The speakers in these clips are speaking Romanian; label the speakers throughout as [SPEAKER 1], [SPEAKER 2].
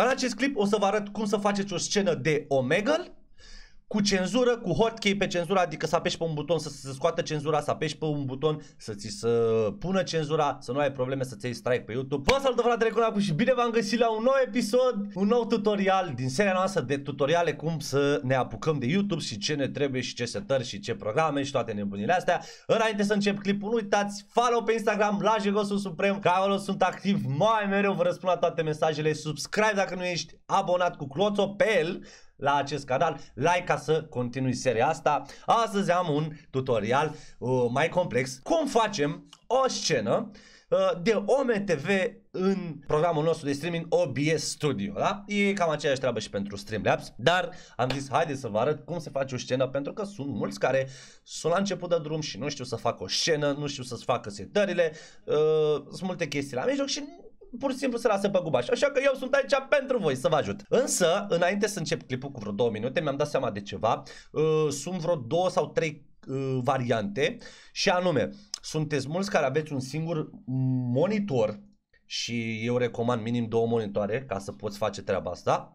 [SPEAKER 1] În acest clip o să vă arăt cum să faceți o scenă de Omegle cu cenzură, cu hotkey pe cenzura, adică să apeși pe un buton să se scoată cenzura, să apeși pe un buton să ți să pună cenzura, să nu ai probleme să-ți strike pe YouTube. Vă salut, vă cu și bine v-am găsit la un nou episod, un nou tutorial din seria noastră de tutoriale cum să ne apucăm de YouTube și ce ne trebuie și ce setări și ce programe și toate nebunile astea. Înainte să încep clipul, nu uitați, follow pe Instagram, la Jegosul Suprem, că acolo sunt activ mai mereu, vă răspund la toate mesajele, subscribe dacă nu ești abonat cu clopoțel la acest canal, like ca să continui seria asta. Astăzi am un tutorial uh, mai complex. Cum facem o scenă uh, de OMTV în programul nostru de streaming OBS Studio, da? E cam aceeași treabă și pentru Streamlabs, dar am zis haide să vă arăt cum se face o scenă pentru că sunt mulți care sunt la început de drum și nu știu să fac o scenă, nu știu să-ți facă setările, uh, sunt multe chestii la mijloc și pur și simplu să lasă pe gubaș. Așa că eu sunt aici pentru voi să vă ajut. Însă, înainte să încep clipul cu vreo două minute, mi-am dat seama de ceva. Uh, sunt vreo două sau trei uh, variante și anume, sunteți mulți care aveți un singur monitor și eu recomand minim două monitoare ca să poți face treaba asta.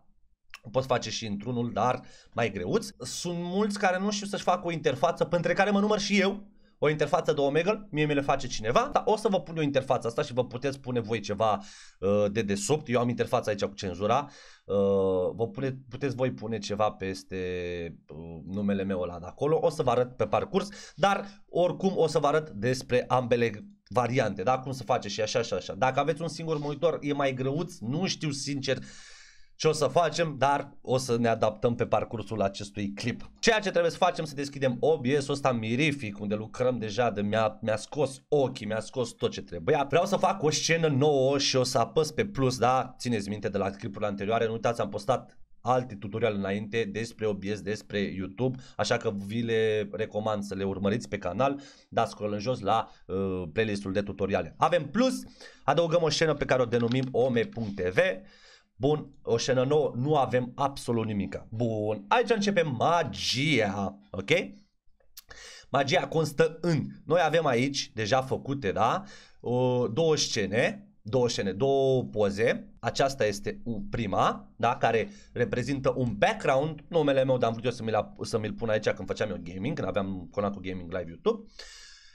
[SPEAKER 1] Poți face și într-unul, dar mai greuți. Sunt mulți care nu știu să-și facă o interfață, printre care mă număr și eu, o interfață de Omegle, mie mi le face cineva, dar o să vă pun eu interfața asta și vă puteți pune voi ceva uh, de desubt, eu am interfața aici cu cenzura, uh, vă pune, puteți voi pune ceva peste uh, numele meu ăla de acolo, o să vă arăt pe parcurs, dar oricum o să vă arăt despre ambele variante, da? Cum se face și așa și așa. Dacă aveți un singur monitor, e mai greuț, nu știu sincer uh, ce o să facem, dar o să ne adaptăm pe parcursul acestui clip. Ceea ce trebuie să facem să deschidem OBS-ul ăsta mirific, unde lucrăm deja, de mi-a mi scos ochii, mi-a scos tot ce trebuia. Vreau să fac o scenă nouă și o să apăs pe plus, da? Țineți minte de la clipurile anterioare, nu uitați, am postat alte tutoriale înainte despre OBS, despre YouTube, așa că vi le recomand să le urmăriți pe canal, dați scroll în jos la uh, playlistul de tutoriale. Avem plus, adăugăm o scenă pe care o denumim ome.tv, Bun, o scenă nouă, nu avem absolut nimic. Bun, aici începe magia, ok? Magia constă în, noi avem aici, deja făcute, da? Două scene, două scene, două poze. Aceasta este prima, da? Care reprezintă un background, numele meu, dar am vrut eu să mi-l, să mi pun aici când făceam eu gaming, când aveam conacul cu Gaming Live YouTube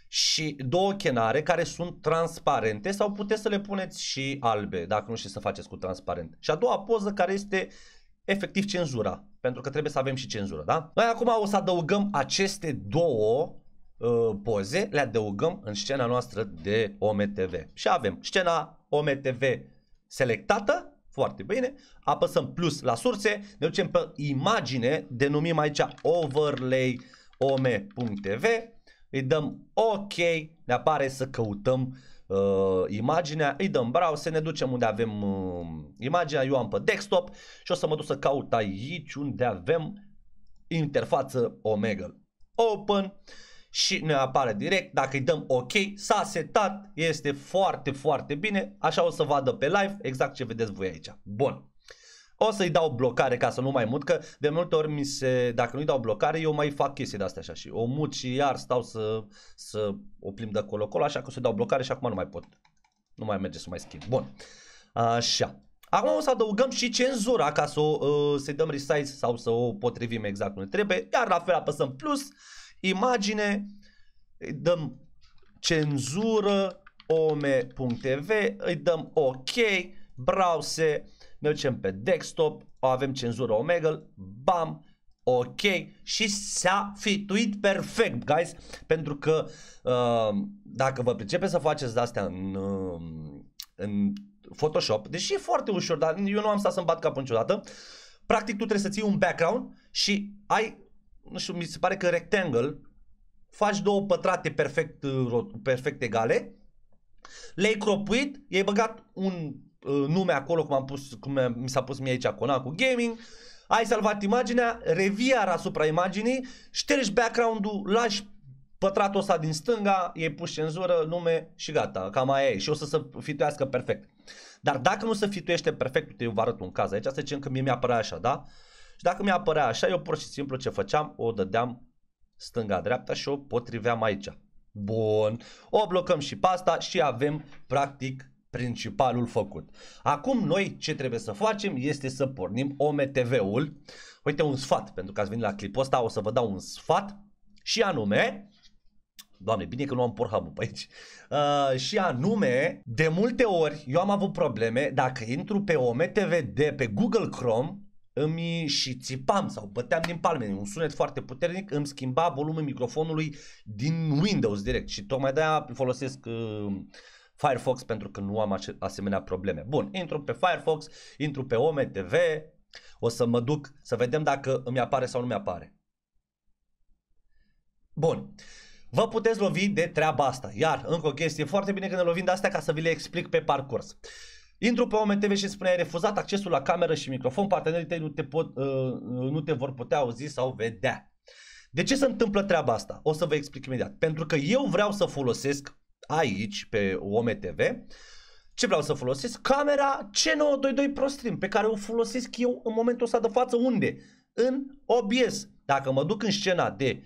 [SPEAKER 1] și două chenare care sunt transparente sau puteți să le puneți și albe, dacă nu știți să faceți cu transparent. Și a doua poză care este efectiv cenzura, pentru că trebuie să avem și cenzură, da? Noi acum o să adăugăm aceste două uh, poze, le adăugăm în scena noastră de OMTV. Și avem scena OMTV selectată, foarte bine, apăsăm plus la surse, ne ducem pe imagine, denumim aici overlay îi dăm OK, ne apare să căutăm uh, imaginea, îi dăm browse, ne ducem unde avem uh, imaginea, eu am pe desktop și o să mă duc să caut aici unde avem interfață Omega. Open și ne apare direct, dacă îi dăm OK, s-a setat, este foarte, foarte bine, așa o să vadă pe live exact ce vedeți voi aici. Bun. O să-i dau blocare ca să nu mai mut, că de multe ori mi se, dacă nu-i dau blocare, eu mai fac chestii de astea așa și o mut și iar stau să, să o plimb de acolo-acolo, așa că o să-i dau blocare și acum nu mai pot. Nu mai merge să mai schimb. Bun. Așa. Acum o să adăugăm și cenzura ca să uh, să-i dăm resize sau să o potrivim exact cum trebuie. Iar la fel apăsăm plus, imagine, îi dăm cenzură, ome.tv, îi dăm ok, browse, ne ducem pe desktop, avem cenzură Omegle, bam, ok și s-a fituit perfect, guys, pentru că uh, dacă vă pricepe să faceți astea în, uh, în Photoshop, deși e foarte ușor, dar eu nu am stat să-mi bat capul niciodată, practic tu trebuie să ții un background și ai, nu știu, mi se pare că rectangle, faci două pătrate perfect, uh, perfect egale, le-ai cropuit, i-ai băgat un Uh, nume acolo, cum, am pus, cum mi s-a pus mie aici Conacu Gaming, ai salvat imaginea, revii iar asupra imaginii, ștergi background-ul, lași pătratul ăsta din stânga, e pus cenzură, nume și gata, cam aia e și o să se fituiască perfect. Dar dacă nu se fituiește perfect, uite eu vă arăt un caz aici, să zicem că mie mi-a apărea așa, da? Și dacă mi-a apărea așa, eu pur și simplu ce făceam, o dădeam stânga-dreapta și o potriveam aici. Bun, o blocăm și pasta și avem practic principalul făcut. Acum noi ce trebuie să facem este să pornim OMTV-ul. Uite un sfat, pentru că ați venit la clipul ăsta, o să vă dau un sfat și anume, Doamne, bine că nu am porham pe aici. Uh, și anume, de multe ori eu am avut probleme dacă intru pe OMTV de pe Google Chrome îmi și țipam sau băteam din palme, un sunet foarte puternic, îmi schimba volumul microfonului din Windows direct și tocmai de-aia folosesc uh, Firefox pentru că nu am asemenea probleme. Bun, intru pe Firefox, intru pe Home TV, o să mă duc să vedem dacă îmi apare sau nu mi apare. Bun. Vă puteți lovi de treaba asta. Iar, încă o chestie, foarte bine că ne lovim de astea ca să vi le explic pe parcurs. Intru pe OMTV și îmi spune ai refuzat accesul la cameră și microfon, partenerii tăi nu te, pot, uh, nu te vor putea auzi sau vedea. De ce se întâmplă treaba asta? O să vă explic imediat. Pentru că eu vreau să folosesc aici pe OMTV ce vreau să folosesc? Camera C922 Pro Stream pe care o folosesc eu în momentul ăsta de față unde? În OBS. Dacă mă duc în scena de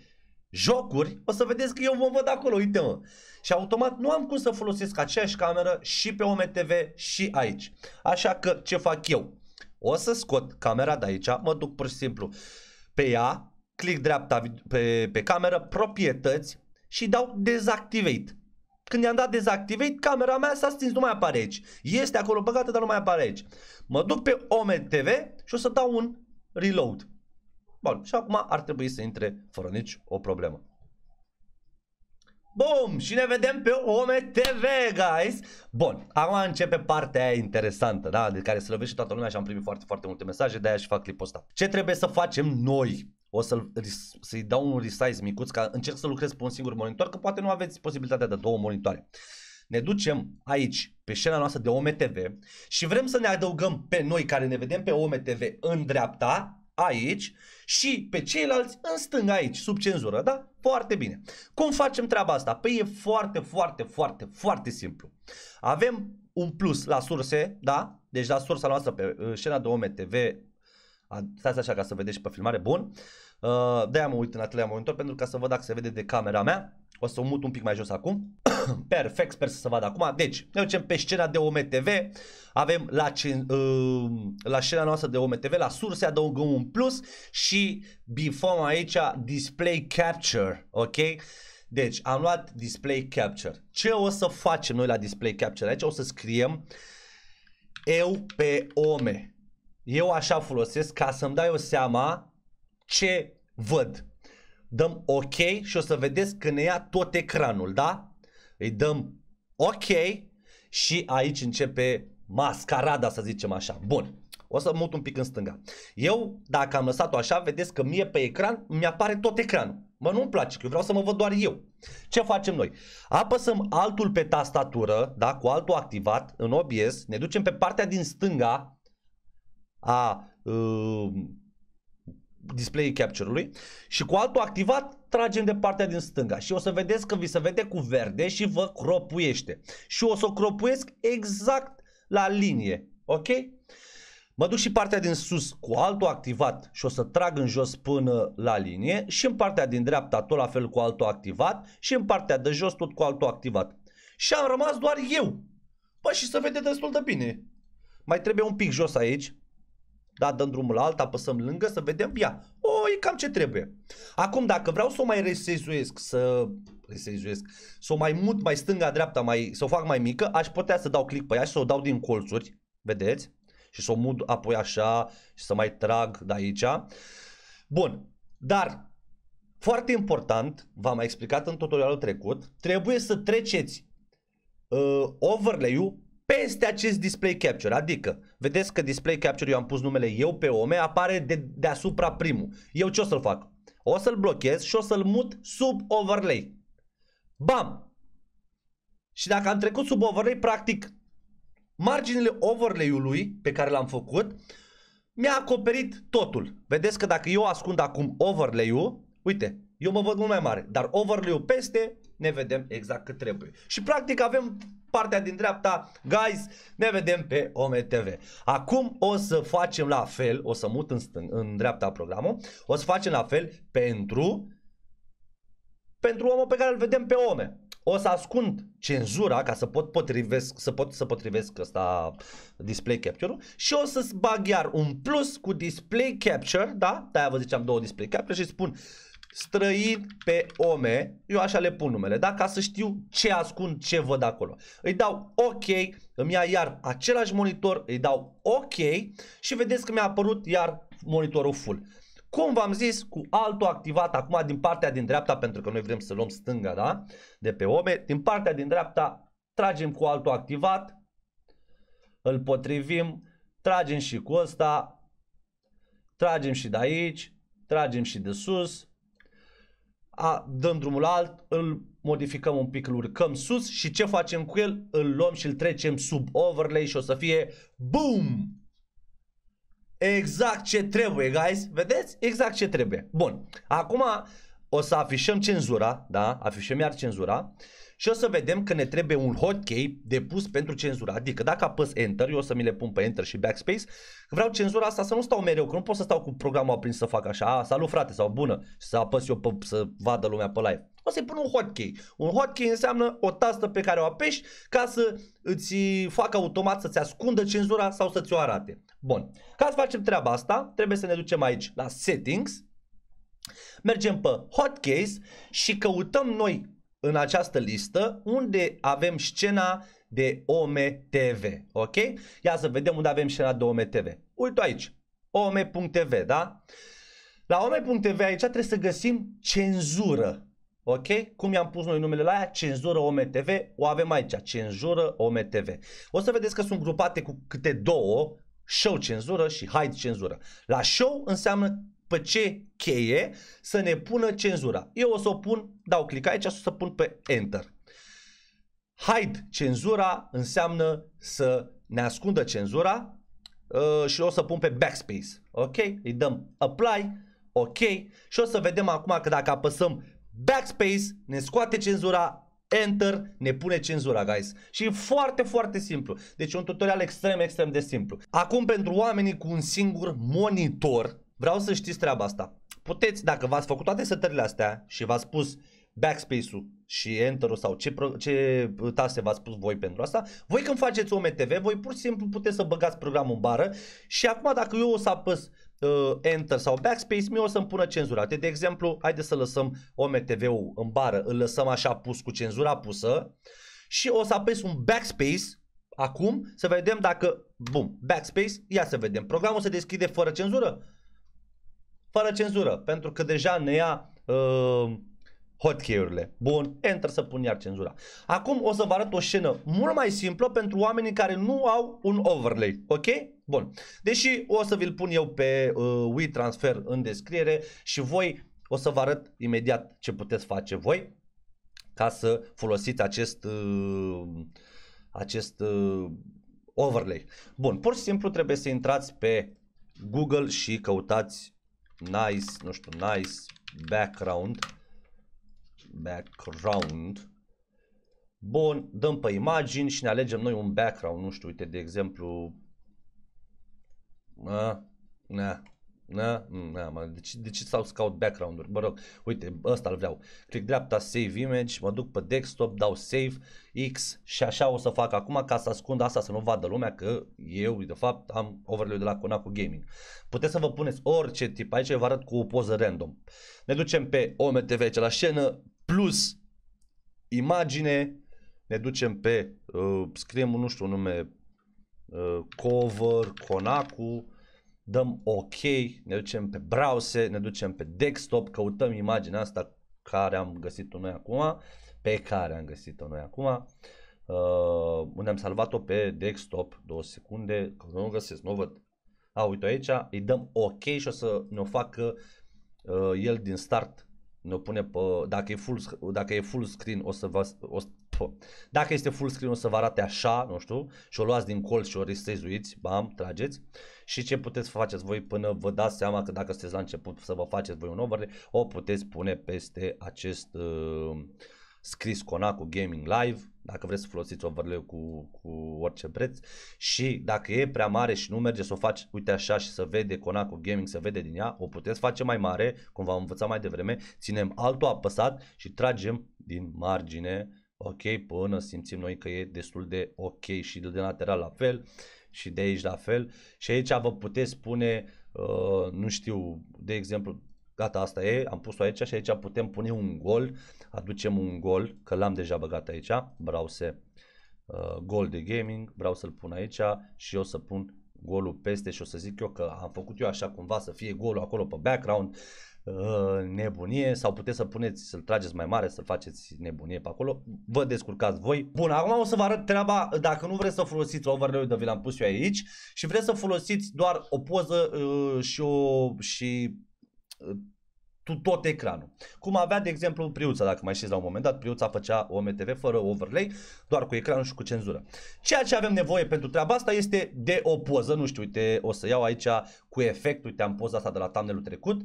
[SPEAKER 1] jocuri, o să vedeți că eu mă văd acolo, uite mă. Și automat nu am cum să folosesc aceeași cameră și pe OMTV și aici. Așa că ce fac eu? O să scot camera de aici, mă duc pur și simplu pe ea, clic dreapta pe, pe cameră, proprietăți și dau dezactivate. Când i-am dat dezactivate, camera mea s-a stins, nu mai apare aici. Este acolo băgată, dar nu mai apare aici. Mă duc pe Omed TV și o să dau un reload. Bun, și acum ar trebui să intre fără nici o problemă. Bum! Și ne vedem pe Ome TV, guys! Bun, acum începe partea aia interesantă, da? De care se lovește toată lumea și am primit foarte, foarte multe mesaje, de aia și fac clipul ăsta. Ce trebuie să facem noi? o să-l, să-i dau un resize micuț, ca încerc să lucrez pe un singur monitor, că poate nu aveți posibilitatea de două monitoare. Ne ducem aici, pe scena noastră de OMTV și vrem să ne adăugăm pe noi care ne vedem pe OMTV în dreapta, aici, și pe ceilalți în stânga aici, sub cenzură, da? Foarte bine. Cum facem treaba asta? Păi e foarte, foarte, foarte, foarte simplu. Avem un plus la surse, da? Deci la sursa noastră pe uh, scena de OMTV Stați așa ca să vedeți și pe filmare. Bun. Uh, de-aia mă uit în atelier monitor pentru ca să văd dacă se vede de camera mea. O să o mut un pic mai jos acum. Perfect, sper să se vadă acum. Deci, ne ducem pe scena de OMTV. Avem la, uh, la scena noastră de OMTV, la surse adăugăm un plus și bifăm aici display capture, ok? Deci, am luat display capture. Ce o să facem noi la display capture? Aici o să scriem eu pe ome eu așa folosesc ca să-mi dai o seama ce văd. Dăm OK și o să vedeți că ne ia tot ecranul, da? Îi dăm OK și aici începe mascarada, să zicem așa. Bun. O să mut un pic în stânga. Eu, dacă am lăsat-o așa, vedeți că mie pe ecran mi-apare tot ecranul. Mă, nu-mi place, că eu vreau să mă văd doar eu. Ce facem noi? Apăsăm altul pe tastatură, da, cu altul activat, în OBS, ne ducem pe partea din stânga a uh, display capture-ului și cu altul activat tragem de partea din stânga și o să vedeți că vi se vede cu verde și vă cropuiește și o să o cropuiesc exact la linie, ok? Mă duc și partea din sus cu altul activat și o să trag în jos până la linie și în partea din dreapta tot la fel cu altul activat și în partea de jos tot cu altul activat. Și am rămas doar eu. Bă, și se vede destul de bine. Mai trebuie un pic jos aici da, dăm drumul la alt, apăsăm lângă să vedem, ia, o, e cam ce trebuie. Acum, dacă vreau să o mai resezuiesc, să resezuiesc, să o mai mut mai stânga-dreapta, mai, să o fac mai mică, aș putea să dau click pe ea și să o dau din colțuri, vedeți? Și să o mut apoi așa și să mai trag de aici. Bun, dar foarte important, v-am mai explicat în tutorialul trecut, trebuie să treceți uh, overlay-ul peste acest display capture. Adică, vedeți că display capture, eu am pus numele eu pe ome, apare de, deasupra primul. Eu ce o să-l fac? O să-l blochez și o să-l mut sub overlay. Bam! Și dacă am trecut sub overlay, practic, marginile overlay-ului pe care l-am făcut mi-a acoperit totul. Vedeți că dacă eu ascund acum overlay-ul, uite, eu mă văd mult mai mare, dar overlay-ul peste ne vedem exact cât trebuie. Și practic avem partea din dreapta, guys, ne vedem pe OMTV. Acum o să facem la fel, o să mut în, stâng, în dreapta programul, o să facem la fel pentru pentru omul pe care îl vedem pe ome. O să ascund cenzura ca să pot potrivesc, să pot să potrivesc ăsta display capture-ul și o să-ți bag iar un plus cu display capture, da? De-aia vă ziceam două display capture și spun străini pe ome, eu așa le pun numele, da? Ca să știu ce ascund, ce văd acolo. Îi dau OK, îmi ia iar același monitor, îi dau OK și vedeți că mi-a apărut iar monitorul full. Cum v-am zis, cu altul activat acum din partea din dreapta, pentru că noi vrem să luăm stânga, da? De pe ome, din partea din dreapta tragem cu altul activat, îl potrivim, tragem și cu ăsta, tragem și de aici, tragem și de sus, a, dăm drumul la alt, îl modificăm un pic, îl urcăm sus și ce facem cu el? Îl luăm și îl trecem sub overlay și o să fie BOOM! Exact ce trebuie, guys. Vedeți? Exact ce trebuie. Bun. Acum o să afișăm cenzura, da? Afișăm iar cenzura și o să vedem că ne trebuie un hotkey depus pentru cenzura. Adică dacă apăs Enter, eu o să mi le pun pe Enter și Backspace, vreau cenzura asta să nu stau mereu, că nu pot să stau cu programul aprins să fac așa, A, salut frate sau bună, și să apăs eu pe, să vadă lumea pe live. O să-i pun un hotkey. Un hotkey înseamnă o tastă pe care o apeși ca să îți facă automat să-ți ascundă cenzura sau să-ți o arate. Bun. Ca să facem treaba asta, trebuie să ne ducem aici la Settings, mergem pe Hotkeys și căutăm noi în această listă unde avem scena de OMTV, ok? Ia să vedem unde avem scena de OMTV. Uite aici, ome.tv, da? La ome.tv aici trebuie să găsim cenzură, ok? Cum i-am pus noi numele la aia? Cenzură OMTV, o avem aici, cenzură OMTV. O să vedeți că sunt grupate cu câte două, show cenzură și hide cenzură. La show înseamnă pe ce cheie să ne pună cenzura. Eu o să o pun, dau click aici și o să pun pe Enter. Hide cenzura înseamnă să ne ascundă cenzura uh, și o să pun pe Backspace. Ok? Îi dăm Apply, OK și o să vedem acum că dacă apăsăm Backspace ne scoate cenzura Enter, ne pune cenzura, guys. Și e foarte, foarte simplu. Deci un tutorial extrem, extrem de simplu. Acum pentru oamenii cu un singur monitor, Vreau să știți treaba asta. Puteți, dacă v-ați făcut toate setările astea și v-ați pus backspace-ul și enter-ul sau ce, ce tase v-ați pus voi pentru asta, voi când faceți OMTV, voi pur și simplu puteți să băgați programul în bară și acum dacă eu o să apăs uh, enter sau backspace, mi o să-mi pună cenzurate. De exemplu, haideți să lăsăm OMTV-ul în bară, îl lăsăm așa pus cu cenzura pusă și o să apăs un backspace acum să vedem dacă, bum, backspace, ia să vedem. Programul se deschide fără cenzură? fără cenzură, pentru că deja ne ia uh, hotkey-urile. Bun, enter să pun iar cenzura. Acum o să vă arăt o scenă mult mai simplă pentru oamenii care nu au un overlay, ok? Bun, deși o să vi-l pun eu pe uh, WeTransfer în descriere și voi o să vă arăt imediat ce puteți face voi ca să folosiți acest, uh, acest uh, overlay. Bun, pur și simplu trebuie să intrați pe Google și căutați nice, nu știu, nice background. Background. Bun, dăm pe imagini și ne alegem noi un background, nu știu, uite, de exemplu, a, na, Na, da? na, mm, da, mă, de ce, de ce sau să caut background-uri? Mă rog, uite, ăsta îl vreau. Clic dreapta, save image, mă duc pe desktop, dau save, X și așa o să fac acum ca să ascund asta, să nu vadă lumea că eu, de fapt, am overlay de la Conacu Gaming. Puteți să vă puneți orice tip, aici vă arăt cu o poză random. Ne ducem pe OMTV aici la scenă, plus imagine, ne ducem pe, uh, scriem, nu știu, nume, uh, cover, Conacu, dăm OK, ne ducem pe browse, ne ducem pe desktop, căutăm imaginea asta care am găsit-o noi acum, pe care am găsit-o noi acum, uh, unde am salvat-o pe desktop, două secunde, că nu o găsesc, nu o văd. A, uite aici, îi dăm OK și o să ne-o facă uh, el din start ne pune pe, dacă e full, dacă e full screen o să vă, o, dacă este full screen o să vă arate așa, nu știu, și o luați din colț și o restezuiți, bam, trageți și ce puteți să faceți voi până vă dați seama că dacă sunteți la început să vă faceți voi un overlay, o puteți pune peste acest uh, scris Conacu Gaming Live, dacă vreți să folosiți overlay cu, cu orice preț și dacă e prea mare și nu merge să o faci, uite așa și să vede Conacu Gaming, să vede din ea, o puteți face mai mare, cum v-am învățat mai devreme, ținem altul apăsat și tragem din margine, ok, până simțim noi că e destul de ok și de lateral la fel și de aici la fel. Și aici vă puteți spune, uh, nu știu, de exemplu, gata, asta e, am pus-o aici și aici putem pune un gol, aducem un gol, că l-am deja băgat aici, vreau să uh, gol de gaming, vreau să-l pun aici și eu să pun golul peste și o să zic eu că am făcut eu așa cumva să fie golul acolo pe background, Uh, nebunie sau puteți să puneți, să-l trageți mai mare, să faceți nebunie pe acolo. Vă descurcați voi. Bun, acum o să vă arăt treaba, dacă nu vreți să folosiți overlay-ul de vi l-am pus eu aici și vreți să folosiți doar o poză uh, și, o, și uh, tot ecranul. Cum avea, de exemplu, Priuța, dacă mai știți la un moment dat, Priuța făcea OMTV fără overlay, doar cu ecranul și cu cenzură. Ceea ce avem nevoie pentru treaba asta este de o poză, nu știu, uite, o să iau aici cu efect, uite, am poza asta de la thumbnail trecut,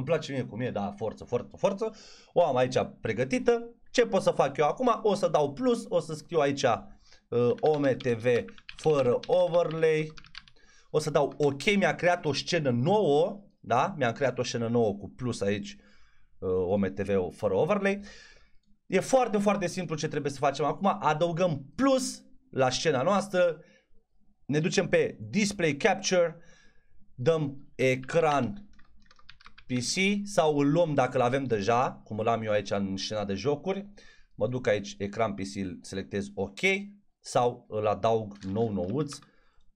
[SPEAKER 1] îmi place mie cum e, da, forță, forță, forță. O am aici pregătită. Ce pot să fac eu acum? O să dau plus, o să scriu aici uh, OMTV fără overlay. O să dau OK, mi-a creat o scenă nouă, da? Mi-am creat o scenă nouă cu plus aici uh, OMTV fără overlay. E foarte, foarte simplu ce trebuie să facem acum. Adăugăm plus la scena noastră. Ne ducem pe Display Capture. Dăm ecran PC sau îl luăm dacă îl avem deja, cum îl am eu aici în scena de jocuri. Mă duc aici, ecran PC, îl selectez OK sau îl adaug nou nouț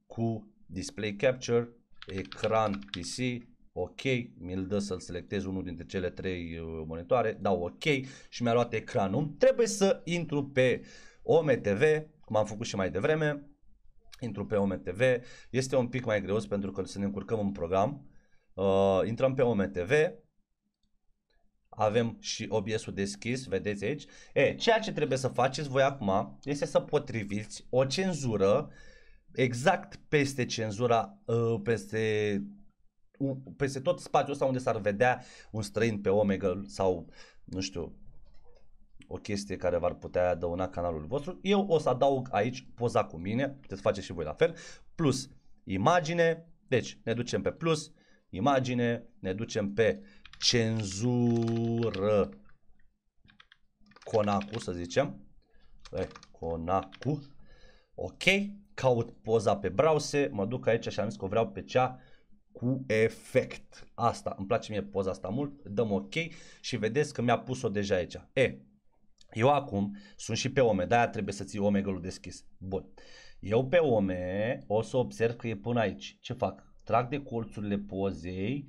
[SPEAKER 1] cu Display Capture, ecran PC, OK, mi-l dă să-l selectez unul dintre cele trei uh, monitoare, dau OK și mi-a luat ecranul. Trebuie să intru pe OMTV, cum am făcut și mai devreme, intru pe OMTV, este un pic mai greu pentru că să ne încurcăm în program, Uh, intrăm pe OMTV, avem și OBS-ul deschis, vedeți aici. E, ceea ce trebuie să faceți voi acum este să potriviți o cenzură exact peste cenzura, uh, peste uh, peste tot spațiul ăsta unde s-ar vedea un străin pe Omega sau, nu știu, o chestie care v-ar putea adăuna canalul vostru. Eu o să adaug aici poza cu mine, puteți face și voi la fel, plus imagine, deci ne ducem pe plus, imagine, ne ducem pe cenzură Conacu, să zicem. E, Conacu. Ok, caut poza pe browse, mă duc aici și am zis că o vreau pe cea cu efect. Asta, îmi place mie poza asta mult, dăm ok și vedeți că mi-a pus-o deja aici. E, eu acum sunt și pe ome, de-aia trebuie să ții omegălul deschis. Bun. Eu pe ome o să observ că e până aici. Ce fac? trag de colțurile pozei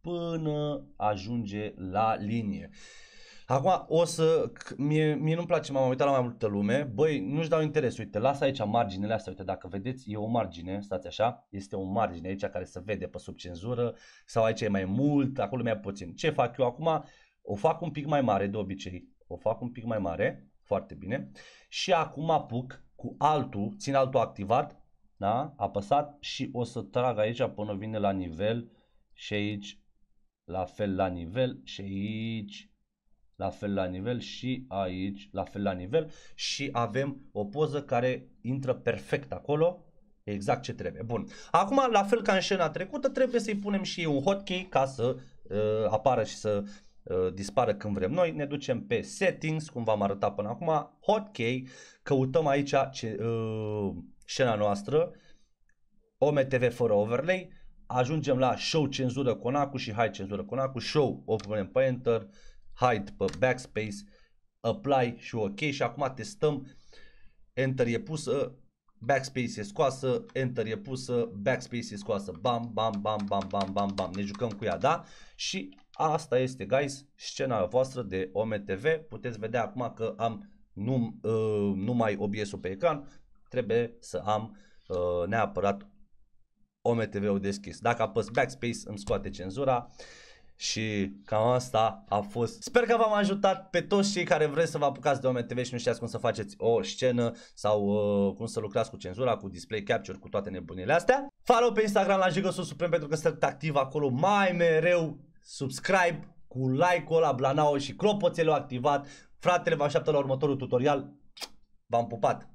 [SPEAKER 1] până ajunge la linie. Acum o să, mie, mie nu-mi place, m-am uitat la mai multă lume, băi, nu-și dau interes, uite, las aici marginele astea, uite, dacă vedeți, e o margine, stați așa, este o margine aici care se vede pe sub cenzură, sau aici e mai mult, acolo mai puțin. Ce fac eu acum? O fac un pic mai mare de obicei, o fac un pic mai mare, foarte bine, și acum apuc cu altul, țin altul activat da? apăsat și o să trag aici până vine la nivel și aici la fel la nivel și aici la fel la nivel și aici la fel la nivel și avem o poză care intră perfect acolo exact ce trebuie. Bun. Acum la fel ca în scena trecută trebuie să-i punem și un hotkey ca să uh, apară și să uh, dispară când vrem noi. Ne ducem pe settings cum v-am arătat până acum, hotkey, căutăm aici ce, uh, scena noastră, OMTV fără overlay, ajungem la show cenzură Conacu și hide cenzură Conacu, show o punem pe enter, hide pe backspace, apply și ok și acum testăm enter e pusă, backspace e scoasă, enter e pusă, backspace e scoasă, bam, bam, bam, bam, bam, bam, bam, ne jucăm cu ea, da? Și asta este, guys, scena voastră de OMTV, puteți vedea acum că am nu, uh, numai OBS-ul pe ecran, trebuie să am uh, neapărat OMTV-ul deschis. Dacă apăs backspace îmi scoate cenzura și cam asta a fost. Sper că v-am ajutat pe toți cei care vreți să vă apucați de OMTV și nu știați cum să faceți o scenă sau uh, cum să lucrați cu cenzura, cu display capture, cu toate nebunile astea. Follow pe Instagram la Jigosul Suprem pentru că sunt activ acolo mai mereu. Subscribe cu like-ul ăla, blanao și clopoțelul activat. Fratele vă așteaptă la următorul tutorial. V-am pupat!